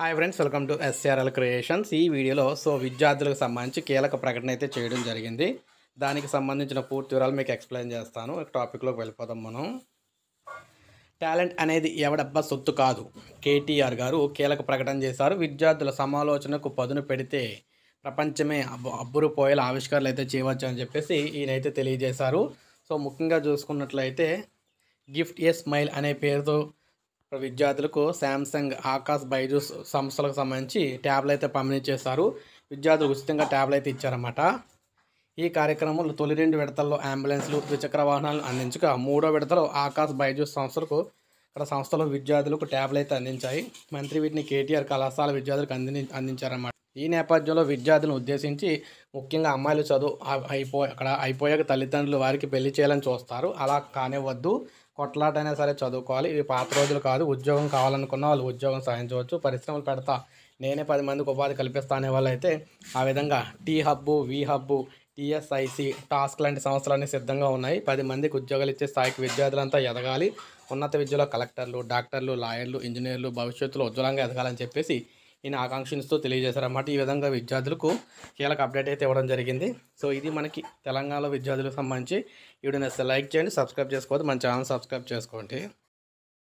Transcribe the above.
hi friends welcome to SRL creations ఈ వీడియోలో so విద్యార్థులకు సంబంధించి కీలక ప్రకటన అయితే చేయడం జరిగింది దానికి సంబంధించిన పూర్తి వివరాలు మీకు ఎక్స్ప్లెయిన్ చేస్తాను టాపిక్లోకి వెళ్ళిపోదాం మనం టాలెంట్ అనేది ఎవడబ్బా సొత్తు కాదు కేటీఆర్ గారు కీలక ప్రకటన చేశారు విద్యార్థుల సమాలోచనకు పదును పెడితే ప్రపంచమే అబ్బురుపోయేలా ఆవిష్కారాలు అయితే చేయవచ్చు అని చెప్పేసి ఈయనైతే తెలియజేశారు సో ముఖ్యంగా చూసుకున్నట్లయితే గిఫ్ట్ ఏ స్మైల్ అనే పేరుతో విద్యార్థులకు శాంసంగ్ ఆకాశ్ బైజూస్ సంస్థలకు సంబంధించి ట్యాబ్లు అయితే పంపిణీ చేశారు విద్యార్థులు ఉచితంగా ట్యాబ్లు అయితే ఇచ్చారన్నమాట ఈ కార్యక్రమంలో తొలి రెండు విడతల్లో అంబులెన్స్లు ద్విచక్ర వాహనాలను అందించగా మూడో విడతలో ఆకాశ్ బైజూస్ సంస్థలకు ఇక్కడ సంస్థలో విద్యార్థులకు ట్యాబ్లు అయితే అందించాయి మంత్రి వీటిని కేటీఆర్ కళాశాల విద్యార్థులకు అంది అందించారన్నమాట ఈ నేపథ్యంలో విద్యార్థులను ఉద్దేశించి ముఖ్యంగా అమ్మాయిలు చదువు అయిపో అక్కడ అయిపోయాక తల్లిదండ్రులు వారికి పెళ్లి చేయాలని చూస్తారు అలా కానివ్వద్దు కొట్లాటైనా సరే చదువుకోవాలి ఇవి పాత రోజులు కాదు ఉద్యోగం కావాలనుకున్న వాళ్ళు ఉద్యోగం సాధించవచ్చు పరిశ్రమలు పెడతా నేనే పది మందికి ఉపాధి కల్పిస్తా అనే వాళ్ళైతే ఆ విధంగా T hub we hub TSIC TASK లాంటి సంస్థలన్నీ సిద్ధంగా ఉన్నాయి పది మందికి ఉద్యోగాలు ఇచ్చే స్థాయికి విద్యార్థులంతా ఎదగాలి ఉన్నత విద్యలో కలెక్టర్లు డాక్టర్లు లాయర్లు ఇంజనీర్లు భవిష్యత్తులో ఉజ్వలంగా ఎదగాలని చెప్పేసి ఈయన ఆకాంక్షిస్తూ తెలియజేశారన్నమాట ఈ విధంగా విద్యార్థులకు కీలక అప్డేట్ అయితే ఇవ్వడం జరిగింది సో ఇది మనకి తెలంగాణలో విద్యార్థులకు సంబంధించి వీడియో లైక్ చేయండి సబ్స్క్రైబ్ చేసుకోవద్దు మన ఛానల్ సబ్స్క్రైబ్ చేసుకోండి